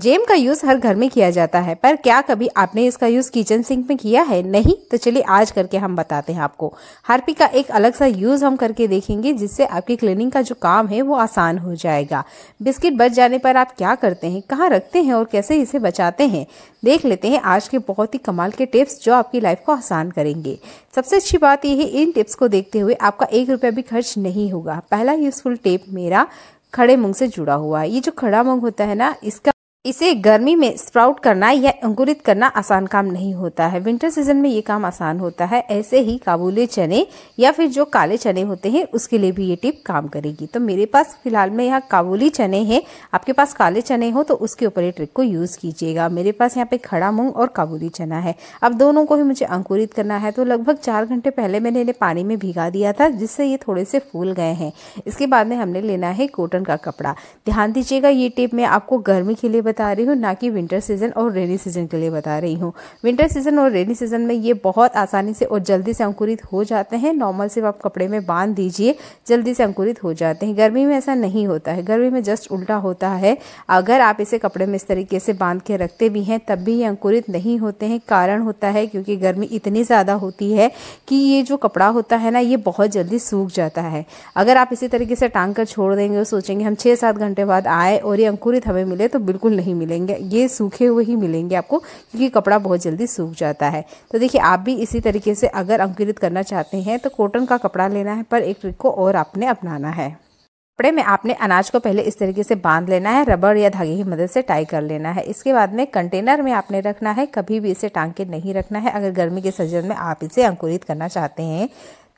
GeM का use हर घर में किया जाता है पर क्या कभी आपने इसका यूज़ किचन सिंक में किया है नहीं तो चलिए आज करके हम बताते हैं आपको हार्पिक का एक अलग सा यूज़ हम करके देखेंगे जिससे आपकी क्लीनिंग का जो काम है वो आसान हो जाएगा बिस्किट बच जाने पर आप क्या करते हैं कहाँ रखते हैं और कैसे इसे बचाते हैं देख लेते हैं आज के बहुत ही कमाल के टिप्स जो आपकी लाइफ को आसान करेंगे सबसे अच्छी बात यह है इन टिप्स को देखते हुए आपका एक रुपया भी खर्च नहीं होगा पहला यूज़फुल टिप मेरा खड़े मुंग से जुड़ा हुआ है ये जो खड़ा मुंग होता है ना इसका इसे गर्मी में स्प्राउट करना या अंकुरित करना आसान काम नहीं होता है विंटर सीजन में ये काम आसान होता है ऐसे ही काबुले चने या फिर जो काले चने होते हैं उसके लिए भी ये टिप काम करेगी तो मेरे पास फिलहाल में यहाँ काबुली चने हैं आपके पास काले चने हो तो उसके ऊपर ये ट्रिक को यूज़ कीजिएगा मेरे पास यहाँ पे खड़ा मूंग और काबुली चना है अब दोनों को ही मुझे अंकुरित करना है तो लगभग चार घंटे पहले मैंने इन्हें पानी में भिगा दिया था जिससे ये थोड़े से फूल गए हैं इसके बाद में हमने लेना है कॉटन का कपड़ा ध्यान दीजिएगा ये टिप में आपको गर्मी के लिए बता रही हूँ ना कि विंटर सीजन और रेनी सीजन के लिए बता रही हूँ विंटर सीजन और रेनी सीजन में ये बहुत आसानी से और जल्दी से अंकुरित हो जाते हैं नॉर्मल सिर्फ आप कपड़े में बांध दीजिए जल्दी से अंकुरित हो जाते हैं गर्मी में ऐसा नहीं होता है गर्मी में जस्ट उल्टा होता है अगर आप इसे कपड़े में इस तरीके से बांध के रखते भी हैं तब भी ये अंकुरित नहीं होते हैं कारण होता है क्योंकि गर्मी इतनी ज़्यादा होती है कि ये जो कपड़ा होता है ना ये बहुत जल्दी सूख जाता है अगर आप इसी तरीके से टांग कर छोड़ देंगे और सोचेंगे हम छः सात घंटे बाद आए और ये अंकुरित हमें मिले तो बिल्कुल नहीं मिलेंगे ये सूखे हुए ही मिलेंगे आपको क्योंकि कपड़ा बहुत जल्दी सूख जाता है तो देखिए आप भी इसी तरीके से अगर अंकुरित करना चाहते हैं तो कॉटन का कपड़ा लेना है पर एक ट्रिक को और आपने अपनाना है कपड़े में आपने अनाज को पहले इस तरीके से बांध लेना है रबर या धागे की मदद से टाई कर लेना है इसके बाद में कंटेनर में आपने रखना है कभी भी इसे टांग के नहीं रखना है अगर गर्मी के सजन में आप इसे अंकुरित करना चाहते हैं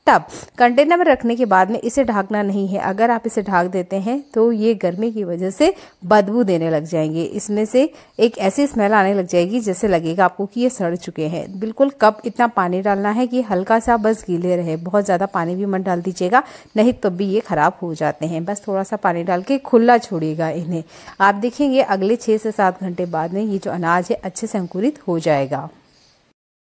तब कंटेनर में रखने के बाद में इसे ढाकना नहीं है अगर आप इसे ढाक देते हैं तो ये गर्मी की वजह से बदबू देने लग जाएंगे इसमें से एक ऐसी स्मेल आने लग जाएगी जैसे लगेगा आपको कि ये सड़ चुके हैं बिल्कुल कप इतना पानी डालना है कि हल्का सा बस गीले रहे बहुत ज़्यादा पानी भी मत डाल दीजिएगा नहीं तब तो भी ये ख़राब हो जाते हैं बस थोड़ा सा पानी डाल के खुला छोड़िएगा इन्हें आप देखेंगे अगले छः से सात घंटे बाद में ये जो अनाज है अच्छे से अंकुरित हो जाएगा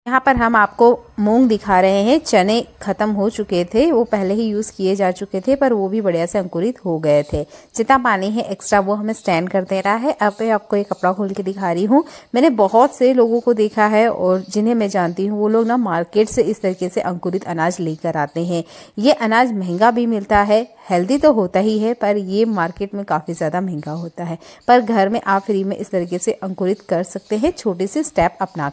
यहाँ पर हम आपको मूंग दिखा रहे हैं चने खत्म हो चुके थे वो पहले ही यूज़ किए जा चुके थे पर वो भी बढ़िया से अंकुरित हो गए थे जितना पानी है एक्स्ट्रा वो हमें स्टैंड कर दे रहा है अब मैं आपको ये कपड़ा खोल के दिखा रही हूँ मैंने बहुत से लोगों को देखा है और जिन्हें मैं जानती हूँ वो लोग ना मार्केट से इस तरीके से अंकुरित अनाज लेकर आते हैं ये अनाज महंगा भी मिलता है हेल्दी तो होता ही है पर ये मार्केट में काफ़ी ज़्यादा महंगा होता है पर घर में आप फ्री में इस तरीके से अंकुरित कर सकते हैं छोटे से स्टेप अपना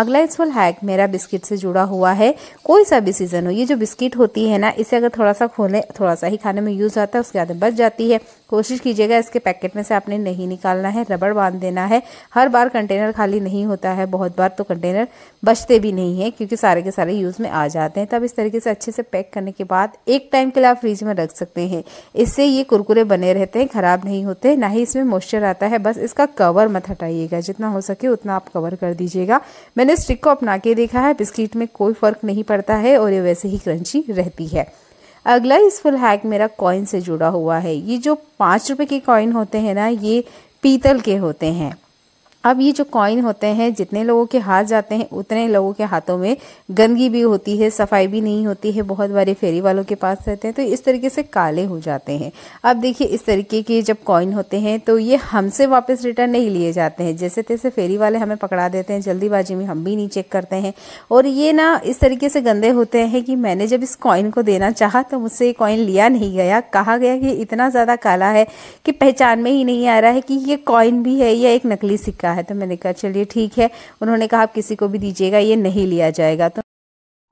अगला इस फुल है बैग मेरा बिस्किट से जुड़ा हुआ है कोई सा भी सीज़न हो ये जो बिस्किट होती है ना इसे अगर थोड़ा सा खोलें थोड़ा सा ही खाने में यूज़ आता है उसके बाद बच जाती है कोशिश कीजिएगा इसके पैकेट में से आपने नहीं निकालना है रबड़ बांध देना है हर बार कंटेनर खाली नहीं होता है बहुत बार तो कंटेनर बचते भी नहीं है क्योंकि सारे के सारे यूज़ में आ जाते हैं तब इस तरीके से अच्छे से पैक करने के बाद एक टाइम के लिए आप फ्रिज में रख सकते हैं इससे ये कुरकुरे बने रहते हैं ख़राब नहीं होते ना ही इसमें मॉइस्चर आता है बस इसका कवर मत हटाइएगा जितना हो सके उतना आप कवर कर दीजिएगा मैंने स्टिक को अपना के देखा है बिस्किट में कोई फ़र्क नहीं पड़ता है और ये वैसे ही क्रंची रहती है अगला इस फुल हैक मेरा कॉइन से जुड़ा हुआ है ये जो पाँच रुपये के कॉइन होते हैं ना ये पीतल के होते हैं अब ये जो कॉइन होते हैं जितने लोगों के हाथ जाते हैं उतने लोगों के हाथों में गंदगी भी होती है सफाई भी नहीं होती है बहुत बारे फेरी वालों के पास रहते हैं तो इस तरीके से काले हो जाते हैं अब देखिए इस तरीके के जब कॉइन होते हैं तो ये हमसे वापस रिटर्न नहीं लिए जाते हैं जैसे तैसे फेरी वाले हमें पकड़ा देते हैं जल्दीबाजी में हम भी नहीं चेक करते हैं और ये ना इस तरीके से गंदे होते हैं कि मैंने जब इस कॉइन को देना चाह तो मुझसे ये कॉइन लिया नहीं गया कहा गया कि इतना ज़्यादा काला है कि पहचान में ही नहीं आ रहा है कि ये कॉइन भी है या एक नकली सिक्का रहा है तो मैंने कहा चलिए ठीक है उन्होंने कहा आप किसी को भी दीजिएगा ये नहीं लिया जाएगा तो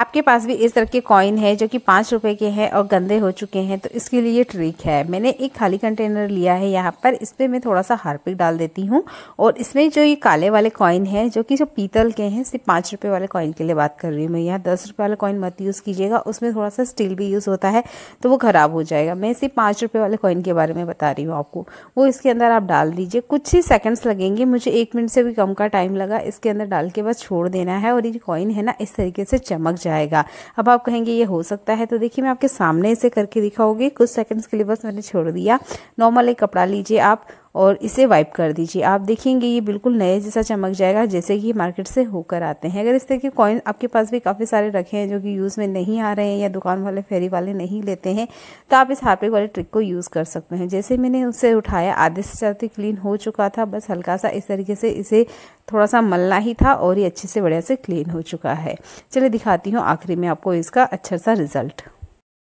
आपके पास भी इस तरह के कॉइन है जो कि पाँच रुपए के हैं और गंदे हो चुके हैं तो इसके लिए ट्रिक है मैंने एक खाली कंटेनर लिया है यहाँ पर इस पर मैं थोड़ा सा हार्पिक डाल देती हूँ और इसमें जो ये काले वाले कॉइन है जो कि जो पीतल के हैं सिर्फ पाँच रुपये वाले कॉइन के लिए बात कर रही हूँ मैं यहाँ दस रुपये वाला कॉइन मत यूज़ कीजिएगा उसमें थोड़ा सा स्टील भी यूज़ होता है तो वो ख़राब हो जाएगा मैं सिर्फ पाँच रुपये वाले कॉइन के बारे में बता रही हूँ आपको वो इसके अंदर आप डाल दीजिए कुछ ही सेकेंड्स लगेंगे मुझे एक मिनट से भी कम का टाइम लगा इसके अंदर डाल के बस छोड़ देना है और ये कॉइन है ना इस तरीके से चमक जाए जाएगा अब आप कहेंगे ये हो सकता है तो देखिए मैं आपके सामने इसे करके दिखाऊंगी कुछ सेकंड्स के लिए बस मैंने छोड़ दिया नॉर्मल एक कपड़ा लीजिए आप और इसे वाइप कर दीजिए आप देखेंगे ये बिल्कुल नए जैसा चमक जाएगा जैसे कि मार्केट से होकर आते हैं अगर इस तरह के कॉइन आपके पास भी काफ़ी सारे रखे हैं जो कि यूज़ में नहीं आ रहे हैं या दुकान वाले फेरी वाले नहीं लेते हैं तो आप इस हार्पिक वाले ट्रिक को यूज़ कर सकते हैं जैसे मैंने उसे उठाया आधे से ज़्यादा क्लीन तो हो चुका था बस हल्का सा इस तरीके से इसे थोड़ा सा मलना ही था और ये अच्छे से बढ़िया से क्लीन हो चुका है चलिए दिखाती हूँ आखिरी में आपको इसका अच्छा सा रिज़ल्ट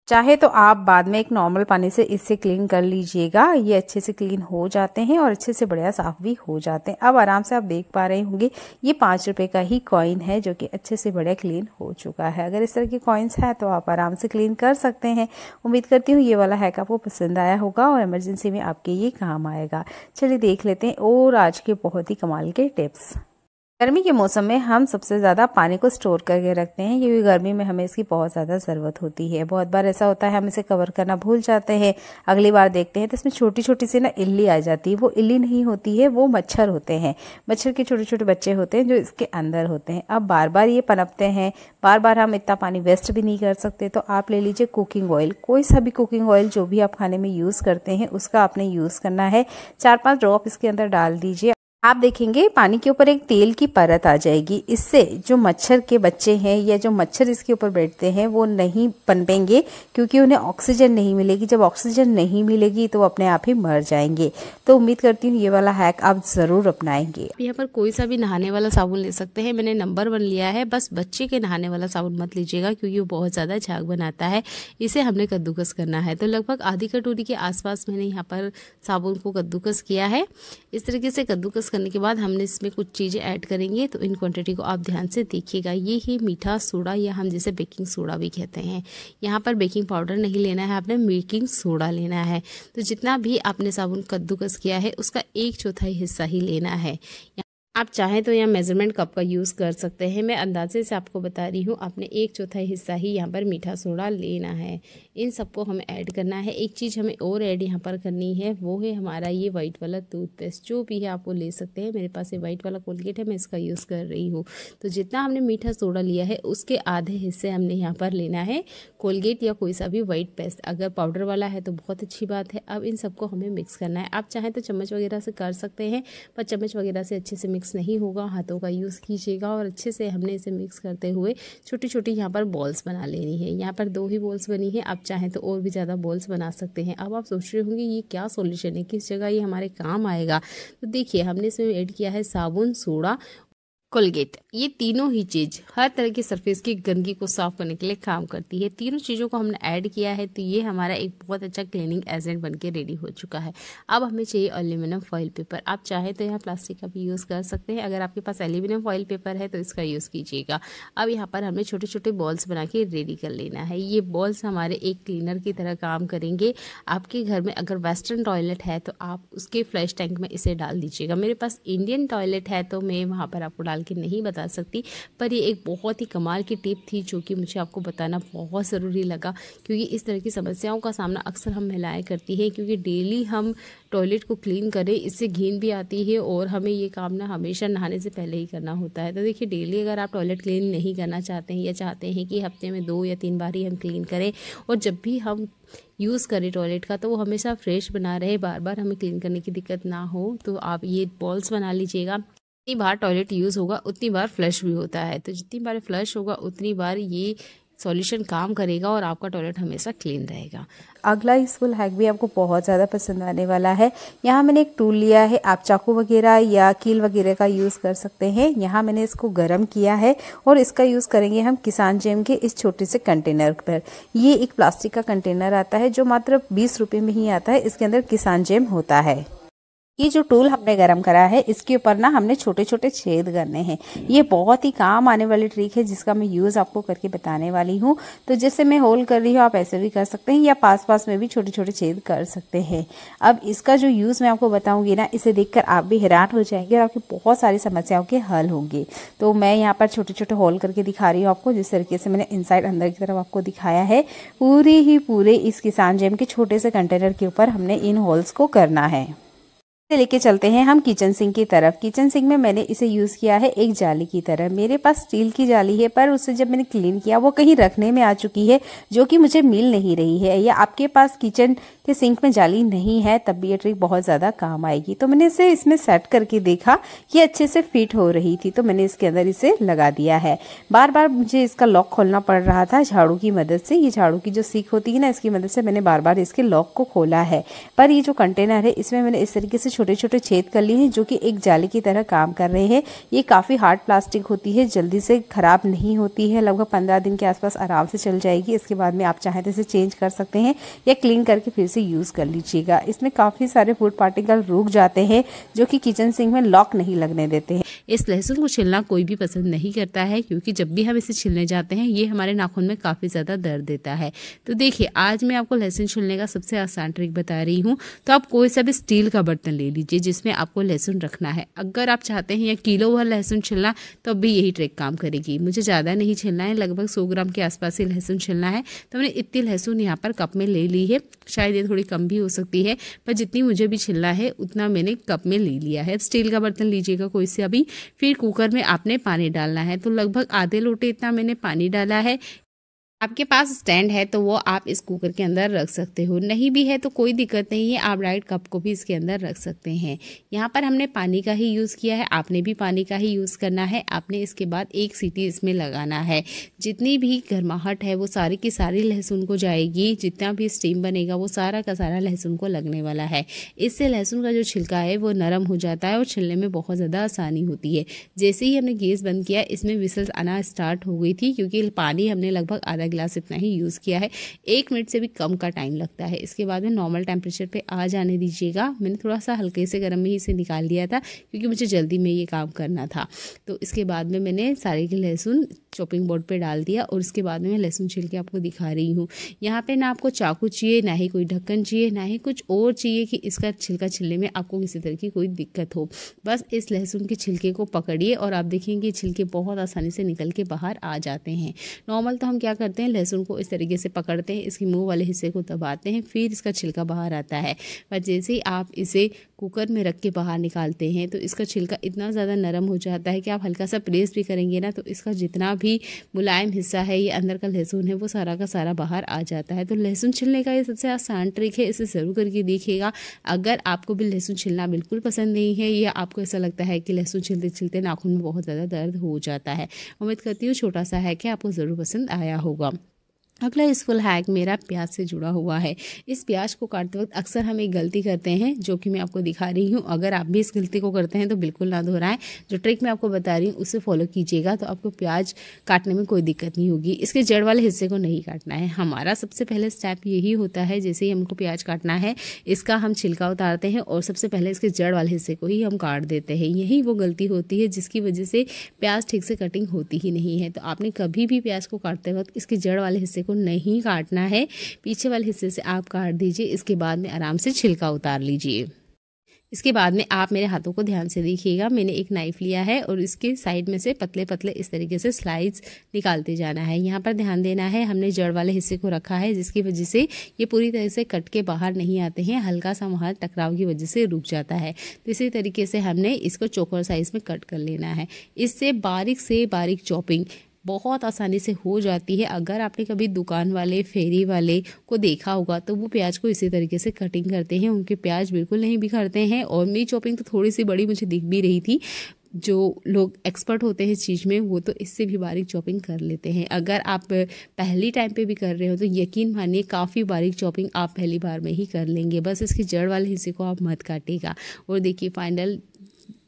चाहे तो आप बाद में एक नॉर्मल पानी से इससे क्लीन कर लीजिएगा ये अच्छे से क्लीन हो जाते हैं और अच्छे से बढ़िया साफ भी हो जाते हैं अब आराम से आप देख पा रहे होंगे ये पाँच रुपए का ही कॉइन है जो कि अच्छे से बढ़िया क्लीन हो चुका है अगर इस तरह के कॉइन्स हैं तो आप आराम से क्लीन कर सकते हैं उम्मीद करती हूँ ये वाला हैक आपको पसंद आया होगा और इमरजेंसी में आपके ये काम आएगा चलिए देख लेते हैं और आज के बहुत ही कमाल के टिप्स गर्मी के मौसम में हम सबसे ज़्यादा पानी को स्टोर करके रखते हैं क्योंकि गर्मी में हमें इसकी बहुत ज़्यादा ज़रूरत होती है बहुत बार ऐसा होता है हम इसे कवर करना भूल जाते हैं अगली बार देखते हैं तो इसमें छोटी छोटी सी ना इल्ली आ जाती है वो इल्ली नहीं होती है वो मच्छर होते हैं मच्छर के छोटे छोटे बच्चे होते हैं जो इसके अंदर होते हैं अब बार बार ये पनपते हैं बार बार हम इतना पानी वेस्ट भी नहीं कर सकते तो आप ले लीजिए कुकिंग ऑयल कोई सा भी कुकिंग ऑयल जो भी आप खाने में यूज़ करते हैं उसका आपने यूज़ करना है चार पाँच ड्रॉप इसके अंदर डाल दीजिए आप देखेंगे पानी के ऊपर एक तेल की परत आ जाएगी इससे जो मच्छर के बच्चे हैं या जो मच्छर इसके ऊपर बैठते हैं वो नहीं पनपेंगे क्योंकि उन्हें ऑक्सीजन नहीं मिलेगी जब ऑक्सीजन नहीं मिलेगी तो अपने आप ही मर जाएंगे तो उम्मीद करती हूँ ये वाला हैक आप ज़रूर अपनाएंगे यहाँ पर कोई सा भी नहाने वाला साबुन ले सकते हैं मैंने नंबर वन लिया है बस बच्चे के नहाने वाला साबुन मत लीजिएगा क्योंकि वो बहुत ज़्यादा झाग बनाता है इसे हमने कद्दूकस करना है तो लगभग आधी कटोरी के आसपास मैंने यहाँ पर साबुन को कद्दूकस किया है इस तरीके से कद्दूकस करने के बाद हमने इसमें कुछ चीज़ें ऐड करेंगे तो इन क्वांटिटी को आप ध्यान से देखिएगा ये ही मीठा सोडा या हम जिसे बेकिंग सोडा भी कहते हैं यहाँ पर बेकिंग पाउडर नहीं लेना है आपने बेकिंग सोडा लेना है तो जितना भी आपने साबुन कद्दूकस किया है उसका एक चौथाई हिस्सा ही लेना है आप चाहें तो यहाँ मेज़रमेंट कप का यूज़ कर सकते हैं मैं अंदाजे से आपको बता रही हूँ आपने एक चौथाई हिस्सा ही यहाँ पर मीठा सोडा लेना है इन सबको हमें ऐड करना है एक चीज़ हमें और ऐड यहाँ पर करनी है वो है हमारा ये वाइट वाला टूथपेस्ट जो भी है आप वो ले सकते हैं मेरे पास ये वाइट वाला कोलगेट है मैं इसका यूज़ कर रही हूँ तो जितना हमने मीठा सोडा लिया है उसके आधे हिस्से हमने यहाँ पर लेना है कोलगेट या कोई सा भी वाइट पेस्ट अगर पाउडर वाला है तो बहुत अच्छी बात है अब इन सबको हमें मिक्स करना है आप चाहें तो चम्मच वगैरह से कर सकते हैं पर चम्मच वगैरह से अच्छे से मिक्स मिक्स नहीं होगा हाथों का यूज़ कीजिएगा और अच्छे से हमने इसे मिक्स करते हुए छोटी छोटी यहाँ पर बॉल्स बना लेनी है यहाँ पर दो ही बॉल्स बनी है आप चाहें तो और भी ज़्यादा बॉल्स बना सकते हैं अब आप सोच रहे होंगे ये क्या सोल्यूशन है किस जगह ये हमारे काम आएगा तो देखिए हमने इसमें ऐड किया है साबुन सोडा कोलगेट ये तीनों ही चीज हर तरह की सरफेस की गंदगी को साफ करने के लिए काम करती है तीनों चीज़ों को हमने ऐड किया है तो ये हमारा एक बहुत अच्छा क्लीनिंग एजेंट बन के रेडी हो चुका है अब हमें चाहिए एल्यूमिनियम फॉइल पेपर आप चाहे तो यहाँ प्लास्टिक का भी यूज़ कर सकते हैं अगर आपके पास एल्यूमिनियम फॉइल पेपर है तो इसका यूज़ कीजिएगा अब यहाँ पर हमें छोटे छोटे बॉल्स बना के रेडी कर लेना है ये बॉल्स हमारे एक क्लीनर की तरह काम करेंगे आपके घर में अगर वेस्टर्न टॉयलेट है तो आप उसके फ्लैश टैंक में इसे डाल दीजिएगा मेरे पास इंडियन टॉयलेट है तो मैं वहाँ पर आपको डाल के नहीं बता सकती पर ये एक बहुत ही कमाल की टिप थी जो कि मुझे आपको बताना बहुत ज़रूरी लगा क्योंकि इस तरह की समस्याओं का सामना अक्सर हम महिलाएँ करती हैं क्योंकि डेली हम टॉयलेट को क्लीन करें इससे घीन भी आती है और हमें ये काम ना हमेशा नहाने से पहले ही करना होता है तो देखिए डेली अगर आप टॉयलेट क्लीन नहीं करना चाहते हैं या चाहते हैं कि हफ्ते में दो या तीन बार ही हम क्लीन करें और जब भी हम यूज़ करें टॉयलेट का तो वो हमेशा फ्रेश बना रहे बार बार हमें क्लीन करने की दिक्कत ना हो तो आप ये बॉल्स बना लीजिएगा जितनी बार टॉयलेट यूज़ होगा उतनी बार फ्लश भी होता है तो जितनी बार फ्लश होगा उतनी बार ये सॉल्यूशन काम करेगा और आपका टॉयलेट हमेशा क्लीन रहेगा अगला यूज़फुल हैक भी आपको बहुत ज़्यादा पसंद आने वाला है यहाँ मैंने एक टूल लिया है आप चाकू वगैरह या कील वगैरह का यूज़ कर सकते हैं यहाँ मैंने इसको गर्म किया है और इसका यूज़ करेंगे हम किसान जेम के इस छोटे से कंटेनर पर ये एक प्लास्टिक का कंटेनर आता है जो मात्र बीस रुपये में ही आता है इसके अंदर किसान जेम होता है ये जो टूल हमने गर्म करा है इसके ऊपर ना हमने छोटे छोटे छेद करने हैं ये बहुत ही काम आने वाली ट्रिक है जिसका मैं यूज़ आपको करके बताने वाली हूँ तो जैसे मैं होल कर रही हूँ आप ऐसे भी कर सकते हैं या पास पास में भी छोटे छोटे छेद कर सकते हैं अब इसका जो यूज़ मैं आपको बताऊँगी ना इसे देखकर आप भी हैरान हो जाएंगे और आपकी बहुत सारी समस्याओं के हल होंगे तो मैं यहाँ पर छोटे छोटे होल करके दिखा रही हूँ आपको जिस तरीके से मैंने इनसाइड अंदर की तरफ आपको दिखाया है पूरे ही पूरे इस किसान जैम के छोटे से कंटेनर के ऊपर हमने इन होल्स को करना है इसे लेके चलते हैं हम किचन सिंक की तरफ किचन सिंक में मैंने इसे यूज़ किया है एक जाली की तरह मेरे पास स्टील की जाली है पर उसे जब मैंने क्लीन किया वो कहीं रखने में आ चुकी है जो कि मुझे मिल नहीं रही है या आपके पास किचन कि सिंक में जाली नहीं है तब भी ये ट्रिक बहुत ज़्यादा काम आएगी तो मैंने इसे इसमें सेट करके देखा ये अच्छे से फिट हो रही थी तो मैंने इसके अंदर इसे लगा दिया है बार बार मुझे इसका लॉक खोलना पड़ रहा था झाड़ू की मदद से ये झाड़ू की जो सीख होती है ना इसकी मदद से मैंने बार बार इसके लॉक को खोला है पर ये जो कंटेनर है इसमें मैंने इस तरीके से छोटे छोटे छेद कर लिए हैं जो कि एक जाली की तरह काम कर रहे हैं ये काफ़ी हार्ड प्लास्टिक होती है जल्दी से ख़राब नहीं होती है लगभग पंद्रह दिन के आसपास आराम से चल जाएगी इसके बाद में आप चाहें तो इसे चेंज कर सकते हैं या क्लीन करके फिर से यूज़ कर लीजिएगा इसमें काफ़ी सारे फूड पार्टिकल रुक जाते हैं जो कि किचन सिंक में लॉक नहीं लगने देते हैं इस लहसुन को छिलना कोई भी पसंद नहीं करता है क्योंकि जब भी हम इसे छिलने जाते हैं ये हमारे नाखून में काफ़ी ज़्यादा दर्द देता है तो देखिए आज मैं आपको लहसुन छिलने का सबसे आसान ट्रिक बता रही हूँ तो आप कोई सा भी स्टील का बर्तन ले लीजिए जिसमें आपको लहसुन रखना है अगर आप चाहते हैं या किलो भर लहसुन छिलना तो भी यही ट्रिक काम करेगी मुझे ज़्यादा नहीं छिलना है लगभग सौ ग्राम के आसपास ही लहसुन छिलना है तो मैंने इतनी लहसुन यहाँ पर कप में ले ली है शायद ये थोड़ी कम भी हो सकती है पर जितनी मुझे भी छिलना है उतना मैंने कप में ले लिया है स्टील का बर्तन लीजिएगा कोई से अभी फिर कुकर में आपने पानी डालना है तो लगभग आधे लोटे इतना मैंने पानी डाला है आपके पास स्टैंड है तो वो आप इस कुकर के अंदर रख सकते हो नहीं भी है तो कोई दिक्कत नहीं है आप डाइट कप को भी इसके अंदर रख सकते हैं यहाँ पर हमने पानी का ही यूज़ किया है आपने भी पानी का ही यूज़ करना है आपने इसके बाद एक सीटी इसमें लगाना है जितनी भी गर्माहट है वो सारी की सारी लहसुन को जाएगी जितना भी स्टीम बनेगा वो सारा का सारा लहसुन को लगने वाला है इससे लहसुन का जो छिलका है वो नरम हो जाता है और छिलने में बहुत ज़्यादा आसानी होती है जैसे ही हमने गैस बंद किया इसमें विसल्स आना स्टार्ट हो गई थी क्योंकि पानी हमने लगभग आधा वाला गिलास इतना ही यूज़ किया है एक मिनट से भी कम का टाइम लगता है इसके बाद में नॉर्मल टेम्परेचर पर आ जाने दीजिएगा मैंने थोड़ा सा हल्के से गर्म में ही इसे निकाल लिया था क्योंकि मुझे जल्दी में ये काम करना था तो इसके बाद में मैंने सारे के लहसुन चॉपिंग बोर्ड पे डाल दिया और उसके बाद में लहसुन छील के आपको दिखा रही हूँ यहाँ पे ना आपको चाकू चाहिए ना ही कोई ढक्कन चाहिए ना ही कुछ और चाहिए कि इसका छिलका छिलने में आपको किसी तरह की कोई दिक्कत हो बस इस लहसुन के छिलके को पकड़िए और आप देखेंगे छिलके बहुत आसानी से निकल के बाहर आ जाते हैं नॉर्मल तो हम क्या करते करते हैं लहसुन को इस तरीके से पकड़ते हैं इसके मुंह वाले हिस्से को दबाते हैं फिर इसका छिलका बाहर आता है पर जैसे ही आप इसे कुकर में रख के बाहर निकालते हैं तो इसका छिलका इतना ज़्यादा नरम हो जाता है कि आप हल्का सा प्रेस भी करेंगे ना तो इसका जितना भी मुलायम हिस्सा है ये अंदर का लहसुन है वो सारा का सारा बाहर आ जाता है तो लहसुन छिलने का ये सबसे आसान ट्रिक है इसे ज़रूर करके देखिएगा अगर आपको भी लहसुन छिलना बिल्कुल पसंद नहीं है या आपको ऐसा लगता है कि लहसुन छिलते छिलते नाखून में बहुत ज़्यादा दर्द हो जाता है उम्मीद करती हूँ छोटा सा है कि आपको ज़रूर पसंद आया होगा अगला यूजफुल हैक मेरा प्याज से जुड़ा हुआ है इस प्याज को काटते वक्त अक्सर हम एक गलती करते हैं जो कि मैं आपको दिखा रही हूँ अगर आप भी इस गलती को करते हैं तो बिल्कुल ना दोहराएं जो ट्रिक मैं आपको बता रही हूँ उसे फॉलो कीजिएगा तो आपको प्याज काटने में कोई दिक्कत नहीं होगी इसके जड़ वाले हिस्से को नहीं काटना है हमारा सबसे पहले स्टेप यही होता है जैसे ही हमको प्याज काटना है इसका हम छिलका उतारते हैं और सबसे पहले इसके जड़ वाले हिस्से को ही हम काट देते हैं यही वो गलती होती है जिसकी वजह से प्याज ठीक से कटिंग होती ही नहीं है तो आपने कभी भी प्याज को काटते वक्त इसके जड़ वाले हिस्से को नहीं काटना है पीछे वाले हिस्से से आप काट दीजिए इसके बाद में आराम से छिलका उतार लीजिए इसके बाद में आप मेरे हाथों को ध्यान से देखिएगा मैंने एक नाइफ़ लिया है और इसके साइड में से पतले पतले इस तरीके से स्लाइड्स निकालते जाना है यहाँ पर ध्यान देना है हमने जड़ वाले हिस्से को रखा है जिसकी वजह से ये पूरी तरह से कट के बाहर नहीं आते हैं हल्का सा वहाँ टकराव की वजह से रुक जाता है तो इसी तरीके से हमने इसको चोकर साइज़ में कट कर लेना है इससे बारीक से बारीक चॉपिंग बहुत आसानी से हो जाती है अगर आपने कभी दुकान वाले फेरी वाले को देखा होगा तो वो प्याज को इसी तरीके से कटिंग करते हैं उनके प्याज बिल्कुल नहीं बिखरते हैं और मेरी चॉपिंग तो थोड़ी सी बड़ी मुझे दिख भी रही थी जो लोग एक्सपर्ट होते हैं चीज़ में वो तो इससे भी बारीक चॉपिंग कर लेते हैं अगर आप पहली टाइम पे भी कर रहे हो तो यकीन मानिए काफ़ी बारीक चॉपिंग आप पहली बार में ही कर लेंगे बस इसके जड़ वाले हिस्से को आप मत काटेगा और देखिए फाइनल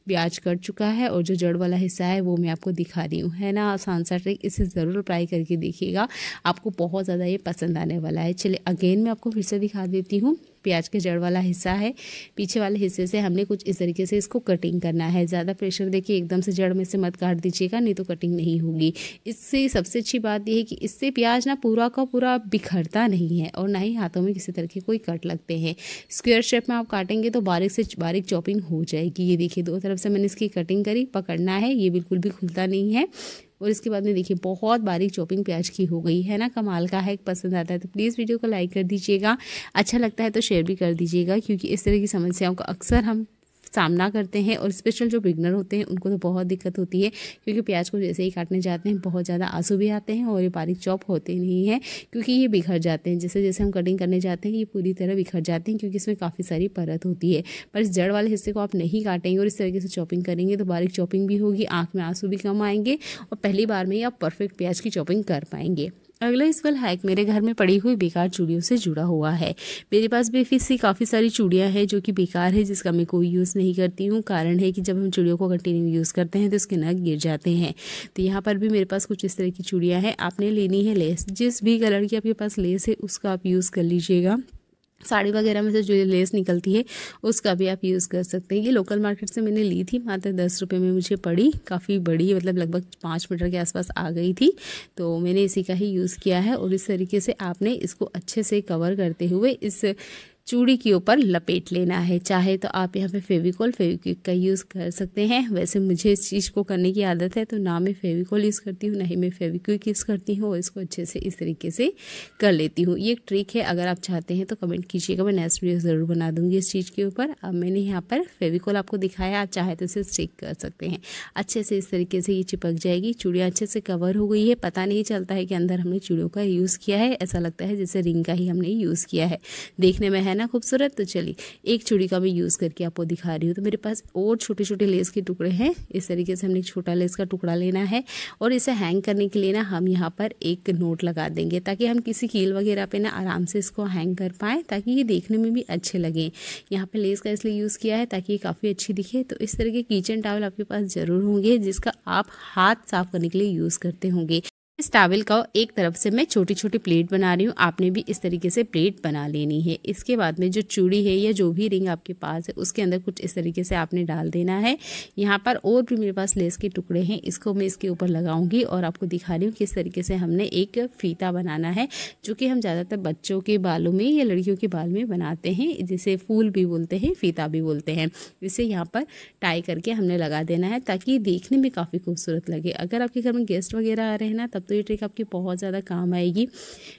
ब्याज कट चुका है और जो जड़ वाला हिस्सा है वो मैं आपको दिखा रही हूँ है ना आसान सा ट्रिक इसे ज़रूर ट्राई करके देखिएगा आपको बहुत ज़्यादा ये पसंद आने वाला है चलिए अगेन मैं आपको फिर से दिखा देती हूँ प्याज के जड़ वाला हिस्सा है पीछे वाले हिस्से से हमने कुछ इस तरीके से इसको कटिंग करना है ज़्यादा प्रेशर देखिए एकदम से जड़ में से मत काट दीजिएगा नहीं तो कटिंग नहीं होगी इससे सबसे अच्छी बात यह है कि इससे प्याज ना पूरा का पूरा बिखरता नहीं है और ना ही हाथों में किसी तरह के कोई कट लगते हैं स्क्वेयर शेप में आप काटेंगे तो बारीक से बारीक चॉपिंग हो जाएगी ये देखिए दो तरफ से मैंने इसकी कटिंग करी पकड़ना है ये बिल्कुल भी खुलता नहीं है और इसके बाद में देखिए बहुत बारीक चॉपिंग प्याज की हो गई है ना कमाल का है पसंद आता है तो प्लीज़ वीडियो को लाइक कर दीजिएगा अच्छा लगता है तो शेयर भी कर दीजिएगा क्योंकि इस तरह की समस्याओं का अक्सर हम सामना करते हैं और स्पेशल जो बिगनर होते हैं उनको तो बहुत दिक्कत होती है क्योंकि प्याज को जैसे ही काटने जाते हैं बहुत ज़्यादा आंसू भी आते हैं और ये बारीक चॉप होते नहीं हैं क्योंकि ये बिखर जाते हैं जैसे जैसे हम कटिंग करने जाते हैं ये पूरी तरह बिखर जाते हैं क्योंकि इसमें काफ़ी सारी परत होती है पर इस जड़ वाले हिस्से को आप नहीं काटेंगे और इस तरीके से चॉपिंग करेंगे तो बारीक चॉपिंग भी होगी आँख में आंसू भी कम आएंगे और पहली बार में ही आप परफेक्ट प्याज की चॉपिंग कर पाएंगे अगला इस वाल हैक मेरे घर में पड़ी हुई बेकार चूड़ियों से जुड़ा हुआ है मेरे पास बेफिस सी काफ़ी सारी चूड़ियाँ हैं जो कि बेकार है जिसका मैं कोई यूज़ नहीं करती हूँ कारण है कि जब हम चूड़ियों को कंटिन्यू यूज़ करते हैं तो उसके नग गिर जाते हैं तो यहाँ पर भी मेरे पास कुछ इस तरह की चूड़ियाँ हैं आपने लेनी है लेस जिस भी कलर की आपके पास लेस है उसका आप यूज़ कर लीजिएगा साड़ी वगैरह में से जो लेस निकलती है उसका भी आप यूज़ कर सकते हैं ये लोकल मार्केट से मैंने ली थी मात्र दस रुपये में मुझे पड़ी काफ़ी बड़ी मतलब लगभग पाँच मीटर के आसपास आ गई थी तो मैंने इसी का ही यूज़ किया है और इस तरीके से आपने इसको अच्छे से कवर करते हुए इस चूड़ी के ऊपर लपेट लेना है चाहे तो आप यहाँ पे फेविकोल फेविक्विक का यूज़ कर सकते हैं वैसे मुझे इस चीज़ को करने की आदत है तो ना मैं फेविकॉल यूज़ करती हूँ ना ही मैं फेविक्विक यूज़ करती हूँ और इसको अच्छे से इस तरीके से कर लेती हूँ ये एक ट्रिक है अगर आप चाहते हैं तो कमेंट कीजिएगा मैं नेक्स्ट वीडियो ज़रूर बना दूँगी इस चीज़ के ऊपर अब मैंने यहाँ पर फेविकॉल आपको दिखाया आप चाहे तो इसे स्टिक कर सकते हैं अच्छे से इस तरीके से ये चिपक जाएगी चूड़ियाँ अच्छे से कवर हो गई है पता नहीं चलता है कि अंदर हमने चूड़ियों का यूज़ किया है ऐसा लगता है जैसे रिंग का ही हमने यूज़ किया है देखने में है ना खूबसूरत तो चलिए एक चूड़ी का मैं यूज़ करके आपको दिखा रही हूँ तो मेरे पास और छोटे छोटे लेस के टुकड़े हैं इस तरीके से हमने छोटा लेस का टुकड़ा लेना है और इसे हैंग करने के लिए ना हम यहाँ पर एक नोट लगा देंगे ताकि हम किसी कील वगैरह पे ना आराम से इसको हैंग कर पाएँ ताकि ये देखने में भी अच्छे लगें यहाँ पर लेस का इसलिए यूज़ किया है ताकि ये काफ़ी अच्छी दिखे तो इस तरह के किचन टावल आपके पास ज़रूर होंगे जिसका आप हाथ साफ करने के लिए यूज़ करते होंगे इस टावल का एक तरफ से मैं छोटी छोटी प्लेट बना रही हूँ आपने भी इस तरीके से प्लेट बना लेनी है इसके बाद में जो चूड़ी है या जो भी रिंग आपके पास है उसके अंदर कुछ इस तरीके से आपने डाल देना है यहाँ पर और भी मेरे पास लेस के टुकड़े हैं इसको मैं इसके ऊपर लगाऊंगी और आपको दिखा रही हूँ किस तरीके से हमने एक फीता बनाना है जो कि हम ज़्यादातर बच्चों के बालों में या लड़कियों के बाल में बनाते हैं जिसे फूल भी बोलते हैं फीता भी बोलते हैं इसे यहाँ पर टाई करके हमने लगा देना है ताकि देखने में काफ़ी खूबसूरत लगे अगर आपके घर में गेस्ट वगैरह आ रहे हैं ना तब तो ये ट्रिक आपकी बहुत ज़्यादा काम आएगी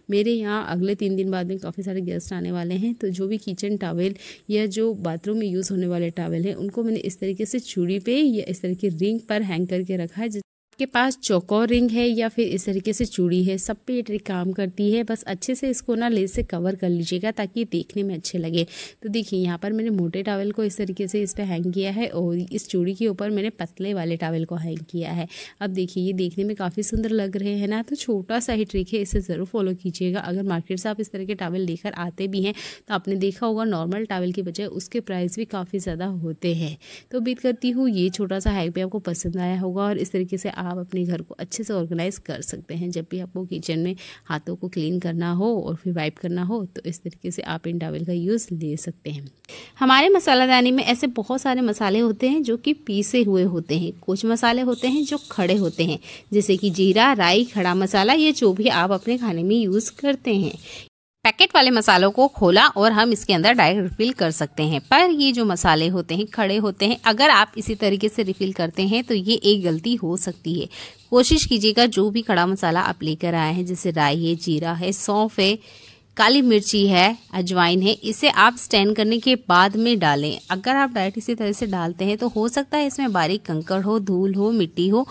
मेरे यहाँ अगले तीन दिन बाद में काफ़ी सारे गेस्ट आने वाले हैं तो जो भी किचन टावेल या जो बाथरूम में यूज़ होने वाले टावेल हैं उनको मैंने इस तरीके से चूड़ी पे या इस तरह की रिंग पर हैंग करके रखा है आपके पास चौकोर रिंग है या फिर इस तरीके से चूड़ी है सब पे ये ट्रिक काम करती है बस अच्छे से इसको ना लेस से कवर कर लीजिएगा ताकि देखने में अच्छे लगे तो देखिए यहाँ पर मैंने मोटे टावल को इस तरीके से इस पर हैंग किया है और इस चूड़ी के ऊपर मैंने पतले वाले टावल को हैंग किया है अब देखिए ये देखने में काफ़ी सुंदर लग रहे हैं ना तो छोटा सा ही ट्रिक है इसे ज़रूर फॉलो कीजिएगा अगर मार्केट से आप इस तरह के टावल लेकर आते भी हैं तो आपने देखा होगा नॉर्मल टावल की बजाय उसके प्राइस भी काफ़ी ज़्यादा होते हैं तो उम्मीद करती हूँ ये छोटा सा हैग भी आपको पसंद आया होगा और इस तरीके से आप आप अपने घर को अच्छे से ऑर्गेनाइज कर सकते हैं जब भी आपको किचन में हाथों को क्लीन करना हो और फिर वाइप करना हो तो इस तरीके से आप इन टावल का यूज़ ले सकते हैं हमारे मसालादानी में ऐसे बहुत सारे मसाले होते हैं जो कि पीसे हुए होते हैं कुछ मसाले होते हैं जो खड़े होते हैं जैसे कि जीरा राई खड़ा मसाला ये जो भी आप अपने खाने में यूज़ करते हैं पैकेट वाले मसालों को खोला और हम इसके अंदर डायरेक्ट रिफिल कर सकते हैं पर ये जो मसाले होते हैं खड़े होते हैं अगर आप इसी तरीके से रिफिल करते हैं तो ये एक गलती हो सकती है कोशिश कीजिएगा जो भी खड़ा मसाला आप लेकर आए हैं जैसे राई है जीरा है सौंफ है काली मिर्ची है अजवाइन है इसे आप स्टैंड करने के बाद में डालें अगर आप डायरेक्ट इसी तरह से डालते हैं तो हो सकता है इसमें बारीक कंकड़ हो धूल हो मिट्टी हो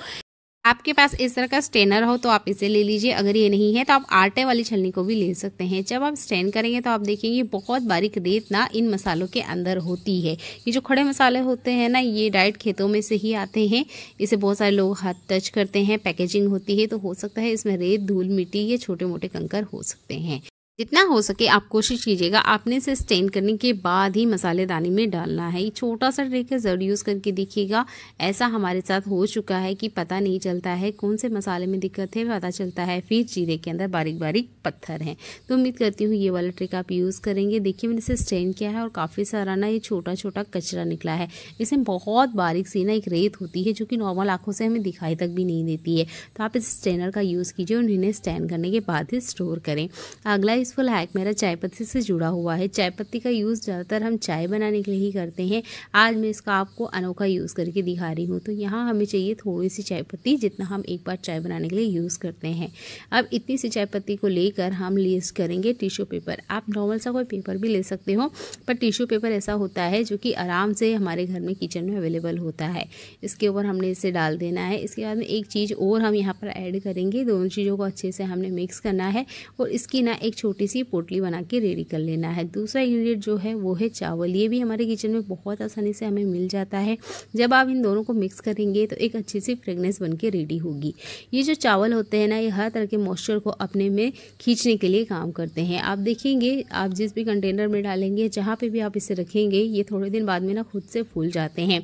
आपके पास इस तरह का स्टेनर हो तो आप इसे ले लीजिए अगर ये नहीं है तो आप आटे वाली छलनी को भी ले सकते हैं जब आप स्टैंड करेंगे तो आप देखेंगे बहुत बारीक रेत ना इन मसालों के अंदर होती है ये जो खड़े मसाले होते हैं ना ये डाइट खेतों में से ही आते हैं इसे बहुत सारे लोग हाथ टच करते हैं पैकेजिंग होती है तो हो सकता है इसमें रेत धूल मिट्टी ये छोटे मोटे कंकर हो सकते हैं जितना हो सके आप कोशिश कीजिएगा आपने इसे स्टेन करने के बाद ही मसालेदानी में डालना है ये छोटा सा ट्रिक है ज़रूर यूज़ करके देखिएगा ऐसा हमारे साथ हो चुका है कि पता नहीं चलता है कौन से मसाले में दिक्कत है पता चलता है फिर जीरे के अंदर बारीक बारीक पत्थर हैं तो उम्मीद करती हूँ ये वाला ट्रिक आप यूज़ करेंगे देखिए मैंने इसे स्टेन किया है और काफ़ी सारा ना ये छोटा छोटा कचरा निकला है इसमें बहुत बारीक सी ना एक रेत होती है जो कि नॉर्मल आँखों से हमें दिखाई तक भी नहीं देती है तो आप इस स्टेनर का यूज़ कीजिए और इन्हें स्टैंड करने के बाद ही स्टोर करें अगला यूज़फुल हैक मेरा चाय पत्ती से जुड़ा हुआ है चाय पत्ती का यूज़ ज़्यादातर हम चाय बनाने के लिए ही करते हैं आज मैं इसका आपको अनोखा यूज़ करके दिखा रही हूँ तो यहाँ हमें चाहिए थोड़ी सी चाय पत्ती जितना हम एक बार चाय बनाने के लिए यूज़ करते हैं अब इतनी सी चाय पत्ती को लेकर हम लेस करेंगे टिशू पेपर आप नॉर्मल सा कोई पेपर भी ले सकते हो पर टिश्यू पेपर ऐसा होता है जो कि आराम से हमारे घर में किचन में अवेलेबल होता है इसके ऊपर हमने इसे डाल देना है इसके बाद में एक चीज़ और हम यहाँ पर ऐड करेंगे दोनों चीज़ों को अच्छे से हमने मिक्स करना है और इसकी ना एक छोटी छोटी सी पोटली बना के रेडी कर लेना है दूसरा इंग्रेडिएंट जो है वो है चावल ये भी हमारे किचन में बहुत आसानी से हमें मिल जाता है जब आप इन दोनों को मिक्स करेंगे तो एक अच्छी सी फ्रेगनेंस बन के रेडी होगी ये जो चावल होते हैं ना ये हर तरह के मॉइस्चर को अपने में खींचने के लिए काम करते हैं आप देखेंगे आप जिस भी कंटेनर में डालेंगे जहाँ पर भी आप इसे रखेंगे ये थोड़े दिन बाद में ना खुद से फूल जाते हैं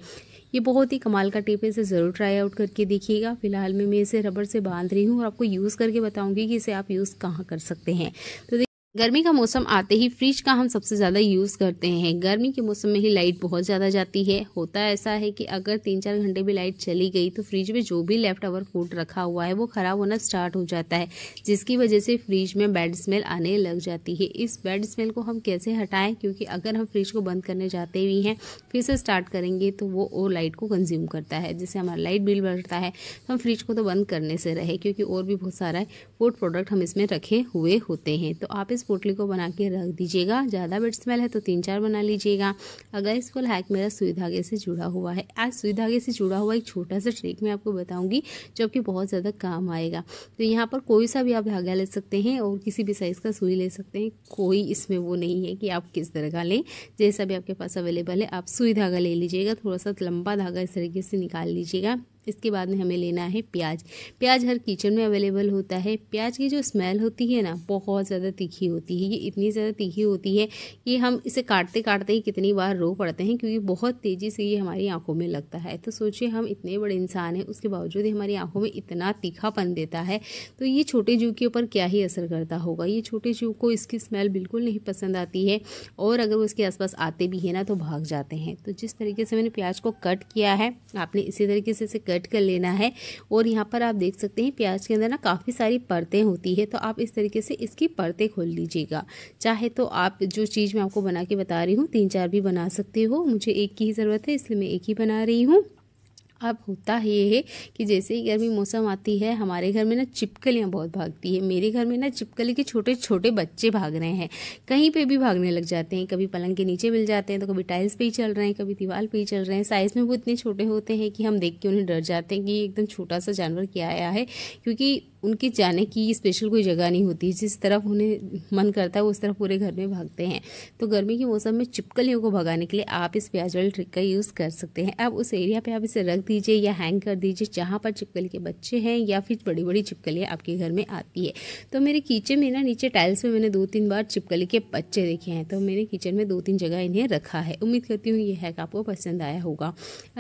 ये बहुत ही कमाल का टिप है इसे ज़रूर ट्राई आउट करके देखिएगा फिलहाल में मैं इसे रबर से बांध रही हूँ और आपको यूज़ करके बताऊँगी कि इसे आप यूज़ कहाँ कर सकते हैं तो गर्मी का मौसम आते ही फ्रिज का हम सबसे ज़्यादा यूज़ करते हैं गर्मी के मौसम में ही लाइट बहुत ज़्यादा जाती है होता ऐसा है कि अगर तीन चार घंटे भी लाइट चली गई तो फ्रिज में जो भी लेफ्ट ओवर फूड रखा हुआ है वो ख़राब होना स्टार्ट हो जाता है जिसकी वजह से फ्रिज में बैड स्मेल आने लग जाती है इस बैड स्मेल को हम कैसे हटाएं क्योंकि अगर हम फ्रिज को बंद करने जाते भी हैं फिर से स्टार्ट करेंगे तो वो और लाइट को कंज्यूम करता है जिससे हमारा लाइट बिल बढ़ता है तो हम फ्रिज को तो बंद करने से रहे क्योंकि और भी बहुत सारा फूड प्रोडक्ट हम इसमें रखे हुए होते हैं तो आप इस पोटली को बना के रख दीजिएगा ज़्यादा बेड स्मेल है तो तीन चार बना लीजिएगा अगर इसको हैक मेरा सुई धागे से जुड़ा हुआ है आज सुई धागे से जुड़ा हुआ एक छोटा सा ट्रिक मैं आपको बताऊँगी जो कि बहुत ज़्यादा काम आएगा तो यहाँ पर कोई सा भी आप धागा ले सकते हैं और किसी भी साइज़ का सुई ले सकते हैं कोई इसमें वो नहीं है कि आप किस तरह का लें जैसा भी आपके पास अवेलेबल है आप सुई धागा ले लीजिएगा थोड़ा सा लंबा धागा इस तरीके से निकाल लीजिएगा इसके बाद में हमें लेना है प्याज प्याज हर किचन में अवेलेबल होता है प्याज की जो स्मेल होती है ना बहुत ज़्यादा तीखी होती है ये इतनी ज़्यादा तीखी होती है कि हम इसे काटते काटते ही कितनी बार रो पड़ते हैं क्योंकि बहुत तेज़ी से ये हमारी आँखों में लगता है तो सोचिए हम इतने बड़े इंसान हैं उसके बावजूद हमारी आँखों में इतना तीखापन देता है तो ये छोटे जू के ऊपर क्या ही असर करता होगा ये छोटे जू को इसकी स्मेल बिल्कुल नहीं पसंद आती है और अगर वो इसके आसपास आते भी हैं ना तो भाग जाते हैं तो जिस तरीके से मैंने प्याज को कट किया है आपने इसी तरीके से इसे कट कर लेना है और यहाँ पर आप देख सकते हैं प्याज के अंदर ना काफ़ी सारी परतें होती है तो आप इस तरीके से इसकी परतें खोल लीजिएगा चाहे तो आप जो चीज़ मैं आपको बना के बता रही हूँ तीन चार भी बना सकते हो मुझे एक की ही ज़रूरत है इसलिए मैं एक ही बना रही हूँ अब होता ये है कि जैसे ही गर्मी मौसम आती है हमारे घर में ना चिपकलियाँ बहुत भागती है मेरे घर में ना चिपकली के छोटे छोटे बच्चे भाग रहे हैं कहीं पर भी भागने लग जाते हैं कभी पलंग के नीचे मिल जाते हैं तो कभी टाइल्स पर ही चल रहे हैं कभी दीवार पर ही चल रहे हैं साइज़ में वो इतने छोटे होते हैं कि हम देख के उन्हें डर जाते हैं कि एकदम छोटा सा जानवर क्या आया है क्योंकि उनके जाने की स्पेशल कोई जगह नहीं होती जिस तरफ उन्हें मन करता है उस तरफ पूरे घर में भागते हैं तो गर्मी के मौसम में चिपकलियों को भगाने के लिए आप इस प्याज वाले ट्रिक का यूज़ कर सकते हैं अब उस एरिया पर आप इसे रख दीजिए या हैंग कर दीजिए जहाँ पर चिपकली के बच्चे हैं या फिर बड़ी बड़ी चिपकलियाँ आपके घर में आती है तो मेरे किचन में ना नीचे टाइल्स में मैंने दो तीन बार चिपकली के बच्चे देखे हैं तो मेरे किचन में दो तीन जगह इन्हें रखा है उम्मीद करती हूँ ये हैक आपको पसंद आया होगा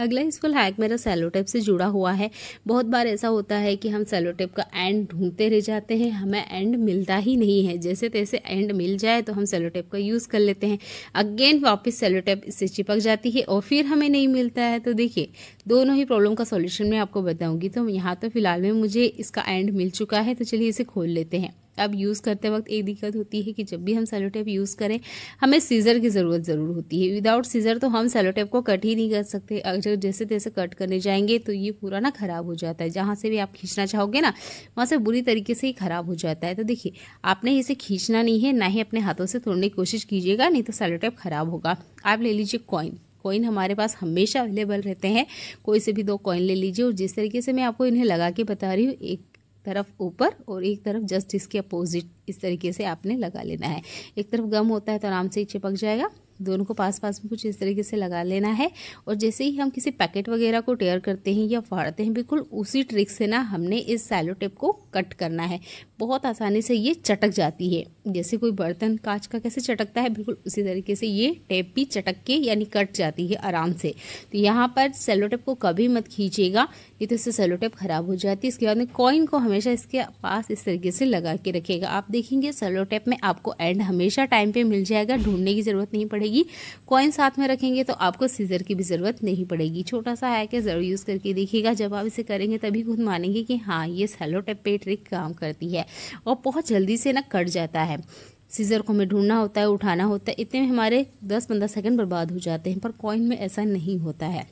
अगला इस फुल हैक मेरा सेलोटेप से जुड़ा हुआ है बहुत बार ऐसा होता है कि हम सेलोटेप का एंड एंड ढूंढते रह जाते हैं हमें एंड मिलता ही नहीं है जैसे तैसे एंड मिल जाए तो हम सेलोटेप का यूज़ कर लेते हैं अगेन वापस सेलोटेप इससे चिपक जाती है और फिर हमें नहीं मिलता है तो देखिए दोनों ही प्रॉब्लम का सोल्यूशन मैं आपको बताऊंगी तो यहाँ तो फिलहाल में मुझे इसका एंड मिल चुका है तो चलिए इसे खोल लेते हैं अब यूज़ करते वक्त एक दिक्कत होती है कि जब भी हम सेलोटेप यूज़ करें हमें सीज़र की ज़रूरत ज़रूर होती है विदाउट सीज़र तो हम सेलोटेप को कट ही नहीं कर सकते अगर जैसे तैसे कट करने जाएंगे तो ये पूरा ना ख़राब हो जाता है जहाँ से भी आप खींचना चाहोगे ना वहाँ से बुरी तरीके से ही ख़राब हो जाता है तो देखिए आपने इसे खींचना नहीं है ना ही अपने हाथों से तोड़ने की कोशिश कीजिएगा नहीं तो सेलोटेप ख़राब होगा आप ले लीजिए कॉइन कॉइन हमारे पास हमेशा अवेलेबल रहते हैं कोई से भी दो कॉइन ले लीजिए और जिस तरीके से मैं आपको इन्हें लगा के बता रही हूँ एक तरफ ऊपर और एक तरफ जस्ट इसके अपोजिट इस तरीके से आपने लगा लेना है एक तरफ गम होता है तो आराम से ही चिपक जाएगा दोनों को पास पास में कुछ इस तरीके से लगा लेना है और जैसे ही हम किसी पैकेट वगैरह को टेयर करते हैं या फाड़ते हैं बिल्कुल उसी ट्रिक से ना हमने इस सैलो टेप को कट करना है बहुत आसानी से ये चटक जाती है जैसे कोई बर्तन कांच का कैसे चटकता है बिल्कुल उसी तरीके से ये टेप भी चटक के यानी कट जाती है आराम से तो यहाँ पर सेलो टेप को कभी मत खींचेगा नहीं तो इससे सेलो टेप ख़राब हो जाती है इसके बाद में कॉइन को हमेशा इसके पास इस तरीके से लगा के रखेगा आप देखेंगे सेलो टेप में आपको एंड हमेशा टाइम पर मिल जाएगा ढूंढने की ज़रूरत नहीं पड़ेगी कॉइन साथ में रखेंगे तो आपको सीजर की भी ज़रूरत नहीं पड़ेगी छोटा सा है कि ज़रूर यूज़ करके देखिएगा जब आप इसे करेंगे तभी खुद मानेंगे कि हाँ ये सेलो टेप पे ट्रिक काम करती है और बहुत जल्दी से ना कट जाता है है सीज़र को हमें ढूंढना होता है उठाना होता है इतने में हमारे 10-15 सेकंड बर्बाद हो जाते हैं पर कॉइन में ऐसा नहीं होता है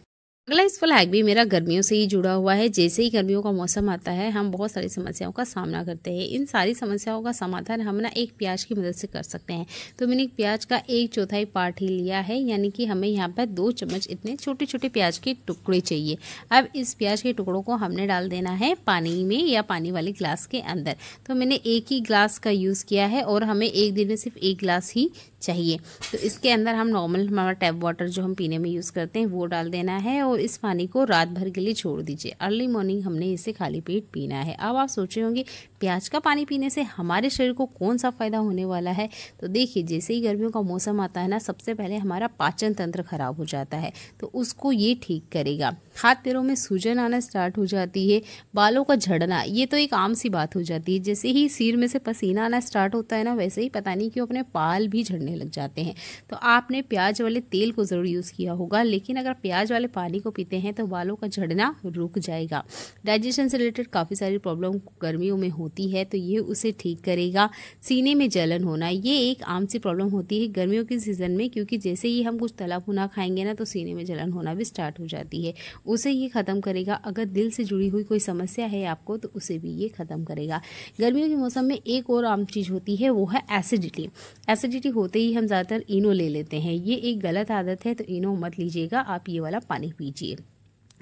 अगला इस फ्लैग भी मेरा गर्मियों से ही जुड़ा हुआ है जैसे ही गर्मियों का मौसम आता है हम बहुत सारी समस्याओं का सामना करते हैं इन सारी समस्याओं का समाधान हम ना एक प्याज की मदद से कर सकते हैं तो मैंने एक प्याज का एक चौथाई पार्ट ही लिया है यानी कि हमें यहाँ पर दो चम्मच इतने छोटे छोटे प्याज के टुकड़े चाहिए अब इस प्याज के टुकड़ों को हमने डाल देना है पानी में या पानी वाले गिलास के अंदर तो मैंने एक ही गिलास का यूज़ किया है और हमें एक दिन में सिर्फ एक गिलास ही चाहिए तो इसके अंदर हम नॉर्मल हमारा टैप वाटर जो हम पीने में यूज़ करते हैं वो डाल देना है और इस पानी को रात भर के लिए छोड़ दीजिए अर्ली मॉर्निंग हमने इसे खाली पेट पीना है अब आप सोचे होंगे प्याज का पानी पीने से हमारे शरीर को कौन सा फ़ायदा होने वाला है तो देखिए जैसे ही गर्मियों का मौसम आता है ना सबसे पहले हमारा पाचन तंत्र खराब हो जाता है तो उसको ये ठीक करेगा हाथ पैरों में सूजन आना स्टार्ट हो जाती है बालों का झड़ना ये तो एक आम सी बात हो जाती है जैसे ही सिर में से पसीना आना स्टार्ट होता है ना वैसे ही पता नहीं क्यों अपने बाल भी झड़ने लग जाते हैं तो आपने प्याज वाले तेल को ज़रूर यूज़ किया होगा लेकिन अगर प्याज वाले पानी को पीते हैं तो बालों का झड़ना रुक जाएगा डाइजेशन से रिलेटेड काफ़ी सारी प्रॉब्लम गर्मियों में होती है तो ये उसे ठीक करेगा सीने में जलन होना ये एक आम सी प्रॉब्लम होती है गर्मियों के सीज़न में क्योंकि जैसे ही हम कुछ तला खाएंगे ना तो सीने में जलन होना भी स्टार्ट हो जाती है उसे ये ख़त्म करेगा अगर दिल से जुड़ी हुई कोई समस्या है आपको तो उसे भी ये ख़त्म करेगा गर्मियों के मौसम में एक और आम चीज़ होती है वो है एसिडिटी एसिडिटी होते ही हम ज़्यादातर इनो ले लेते हैं ये एक गलत आदत है तो इनो मत लीजिएगा आप ये वाला पानी पीजिए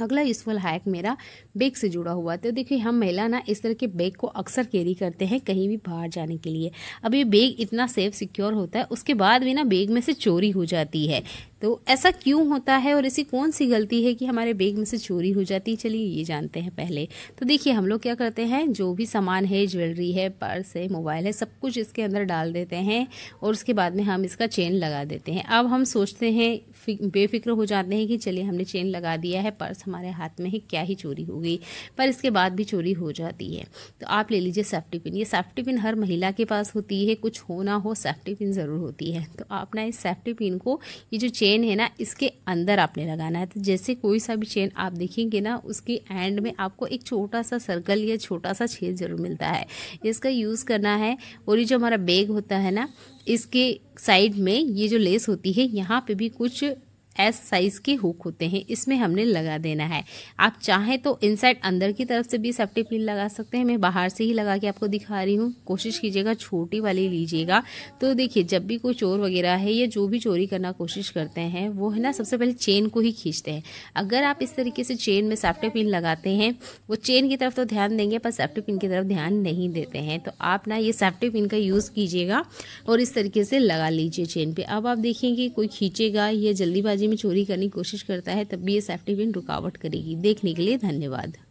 अगला यूजफुल हैक मेरा बैग से जुड़ा हुआ तो देखिए हम महिला ना इस तरह के बैग को अक्सर कैरी करते हैं कहीं भी बाहर जाने के लिए अब ये बैग इतना सेफ सिक्योर होता है उसके बाद भी ना बैग में से चोरी हो जाती है तो ऐसा क्यों होता है और ऐसी कौन सी गलती है कि हमारे बैग में से चोरी हो जाती है चलिए ये जानते हैं पहले तो देखिए हम लोग क्या करते हैं जो भी सामान है ज्वेलरी है पर्स है मोबाइल है सब कुछ इसके अंदर डाल देते हैं और उसके बाद में हम इसका चेन लगा देते हैं अब हम सोचते हैं बेफिक्र हो जाते हैं कि चलिए हमने चेन लगा दिया है पर्स हमारे हाथ में है क्या ही चोरी हो गई पर इसके बाद भी चोरी हो जाती है तो आप ले लीजिए सेफ्टी पिन ये सेफ्टी पिन हर महिला के पास होती है कुछ हो ना हो सेफ्टी पिन ज़रूर होती है तो आप ना इस सेफ्टी पिन को ये जो चेन चेन है ना इसके अंदर आपने लगाना है तो जैसे कोई सा भी चेन आप देखेंगे ना उसके एंड में आपको एक छोटा सा सर्कल या छोटा सा छेद जरूर मिलता है इसका यूज़ करना है और ये जो हमारा बैग होता है ना इसके साइड में ये जो लेस होती है यहाँ पे भी कुछ एस साइज़ के हुक होते हैं इसमें हमने लगा देना है आप चाहें तो इनसाइड अंदर की तरफ से भी सेफ्टी पिन लगा सकते हैं मैं बाहर से ही लगा के आपको दिखा रही हूँ कोशिश कीजिएगा छोटी वाली लीजिएगा तो देखिए जब भी कोई चोर वगैरह है या जो भी चोरी करना कोशिश करते हैं वो है ना सबसे पहले चेन को ही खींचते हैं अगर आप इस तरीके से चेन में सेफ्टी पिन लगाते हैं वो चेन की तरफ तो ध्यान देंगे पर सेफ्टी पिन की तरफ ध्यान नहीं देते हैं तो आप ना ये सेफ्टी पिन का यूज़ कीजिएगा और इस तरीके से लगा लीजिए चेन पर अब आप देखेंगे कोई खींचेगा या जल्दीबाजी में चोरी करने की कोशिश करता है तब भी ये सेफ्टी पिन रुकावट करेगी देखने के लिए धन्यवाद